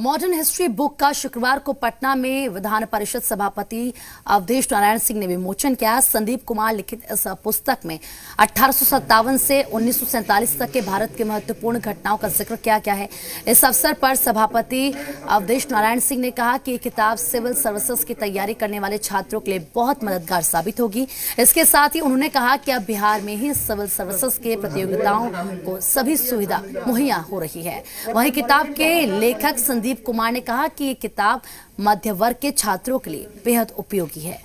modern history book का शुक्रवार को पटना में विधान परिषद सभापति अवधेश नारायण सिंह ने विमोचन किया संदीप कुमार लिखित इस पुस्तक में अठारह से उन्नीस तक के भारत के महत्वपूर्ण घटनाओं का जिक्र किया गया है इस अवसर पर सभापति अवधेश नारायण सिंह ने कहा कि ये किताब सिविल सर्विसेज की तैयारी करने वाले छात्रों के लिए बहुत मददगार साबित होगी इसके साथ ही उन्होंने कहा कि अब बिहार में ही सिविल सर्विसेज के प्रतियोगिताओं को सभी सुविधा मुहैया हो रही है वही किताब के लेखक संदीप कुमार ने कहा कि ये किताब मध्य वर्ग के छात्रों के लिए बेहद उपयोगी है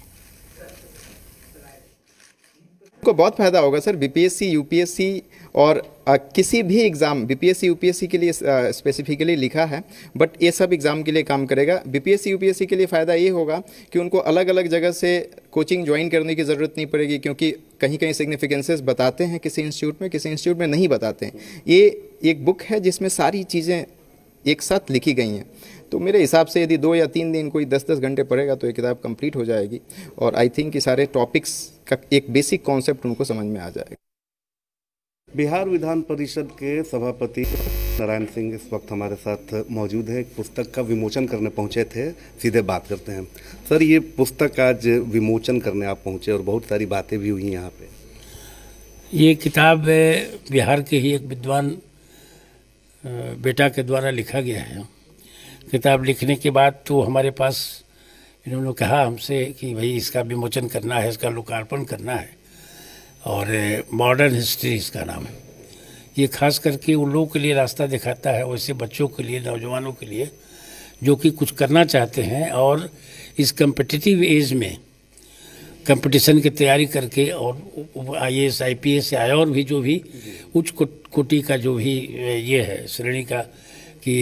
को बहुत फायदा होगा सर बीपीएससी यूपीएससी और आ, किसी भी एग्ज़ाम बीपीएससी यूपीएससी के लिए स्पेसिफिकली लिखा है बट ये सब एग्ज़ाम के लिए काम करेगा बीपीएससी यूपीएससी के लिए फ़ायदा ये होगा कि उनको अलग अलग जगह से कोचिंग ज्वाइन करने की ज़रूरत नहीं पड़ेगी क्योंकि कहीं कहीं सिग्निफिकेंसेस बताते हैं किसी इंस्टीट्यूट में किसी इंस्टीट्यूट में नहीं बताते हैं ये एक बुक है जिसमें सारी चीज़ें एक साथ लिखी गई हैं तो मेरे हिसाब से यदि दो या तीन दिन कोई दस दस घंटे पढ़ेगा तो ये किताब कंप्लीट हो जाएगी और आई थिंक कि सारे टॉपिक्स का एक बेसिक कॉन्सेप्ट उनको समझ में आ जाएगा बिहार विधान परिषद के सभापति नारायण सिंह इस वक्त हमारे साथ मौजूद हैं पुस्तक का विमोचन करने पहुंचे थे सीधे बात करते हैं सर ये पुस्तक आज विमोचन करने आप पहुंचे और बहुत सारी बातें भी हुई यहाँ पे ये किताब बिहार के ही एक विद्वान बेटा के द्वारा लिखा गया है किताब लिखने के बाद तो हमारे पास इन्होंने कहा हमसे कि भाई इसका विमोचन करना है इसका लोकार्पण करना है और मॉडर्न हिस्ट्री इसका नाम है ये खास करके उन लोगों के लिए रास्ता दिखाता है वैसे बच्चों के लिए नौजवानों के लिए जो कि कुछ करना चाहते हैं और इस कम्पटिटिव एज में कंपटीशन की तैयारी करके और IAS IPS या और भी जो भी उच्च कोटि का जो भी ये है श्रेणी का कि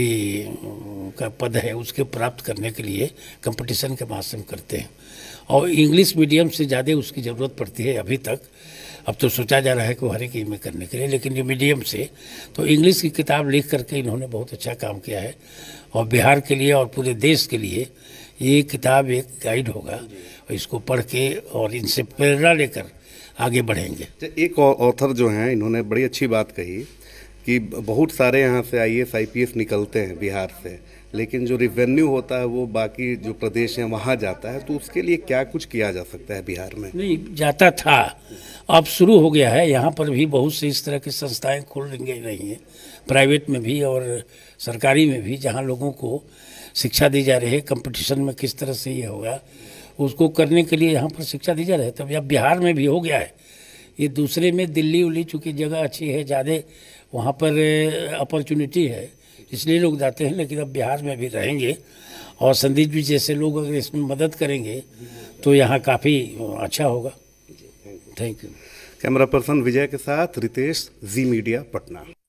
का पद है उसके प्राप्त करने के लिए कंपटीशन के माध्यम करते हैं और इंग्लिश मीडियम से ज़्यादा उसकी ज़रूरत पड़ती है अभी तक अब तो सोचा जा रहा है कि हर एक में करने के लिए लेकिन ये मीडियम से तो इंग्लिश की किताब लिख करके इन्होंने बहुत अच्छा काम किया है और बिहार के लिए और पूरे देश के लिए ये किताब एक गाइड होगा इसको पढ़ के और इनसे प्रेरणा लेकर आगे बढ़ेंगे अच्छा, एक ऑथर जो हैं इन्होंने बड़ी अच्छी बात कही कि बहुत सारे यहाँ से IAS IPS निकलते हैं बिहार से लेकिन जो रिवेन्यू होता है वो बाकी जो प्रदेश हैं वहाँ जाता है तो उसके लिए क्या कुछ किया जा सकता है बिहार में नहीं जाता था अब शुरू हो गया है यहाँ पर भी बहुत से इस तरह की संस्थाएं खुल गई रही हैं प्राइवेट में भी और सरकारी में भी जहाँ लोगों को शिक्षा दी जा रही है कंपटीशन में किस तरह से ये होगा उसको करने के लिए यहाँ पर शिक्षा दी जा रही है तब यह बिहार में भी हो गया है ये दूसरे में दिल्ली उल्ली चूँकि जगह अच्छी है ज़्यादा वहाँ पर अपॉर्चुनिटी है इसलिए लोग जाते हैं लेकिन अब बिहार में भी रहेंगे और संदीप जी जैसे लोग अगर इसमें मदद करेंगे तो यहाँ काफ़ी अच्छा होगा thank you camera person Vijay के साथ रितेश जी मीडिया पटना